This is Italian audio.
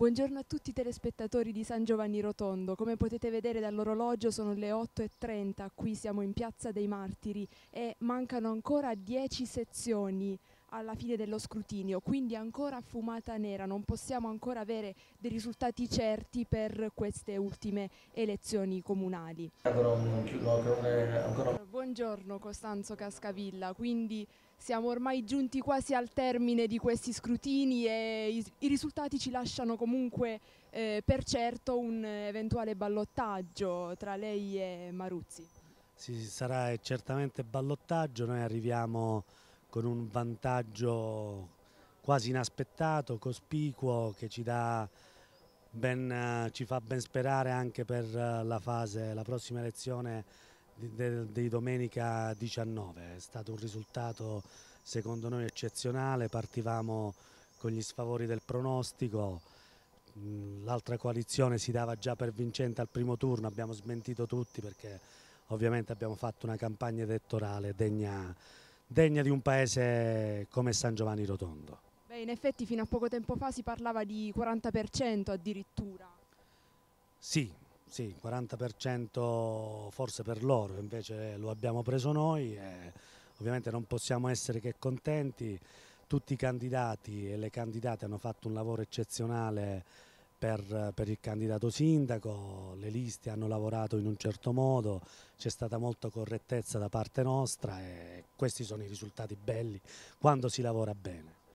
Buongiorno a tutti i telespettatori di San Giovanni Rotondo. Come potete vedere dall'orologio sono le 8.30, qui siamo in Piazza dei Martiri e mancano ancora 10 sezioni alla fine dello scrutinio, quindi ancora fumata nera, non possiamo ancora avere dei risultati certi per queste ultime elezioni comunali. Buongiorno Costanzo Cascavilla, quindi siamo ormai giunti quasi al termine di questi scrutini e i, risultati ci lasciano comunque eh, per certo un eventuale ballottaggio tra lei e Maruzzi. Sì, sarà certamente ballottaggio, noi arriviamo con un vantaggio quasi inaspettato, cospicuo, che ci, ben, ci fa ben sperare anche per la, fase, la prossima elezione di, di, di domenica 19. È stato un risultato secondo noi eccezionale, partivamo con gli sfavori del pronostico, mm, l'altra coalizione si dava già per vincente al primo turno, abbiamo smentito tutti perché ovviamente abbiamo fatto una campagna elettorale degna degna di un paese come San Giovanni Rotondo. Beh, in effetti fino a poco tempo fa si parlava di 40% addirittura. Sì, sì, 40% forse per loro, invece lo abbiamo preso noi e ovviamente non possiamo essere che contenti. Tutti i candidati e le candidate hanno fatto un lavoro eccezionale per, per, il candidato sindaco, le liste hanno lavorato in un certo modo, c'è stata molta correttezza da parte nostra e questi sono i risultati belli quando si lavora bene.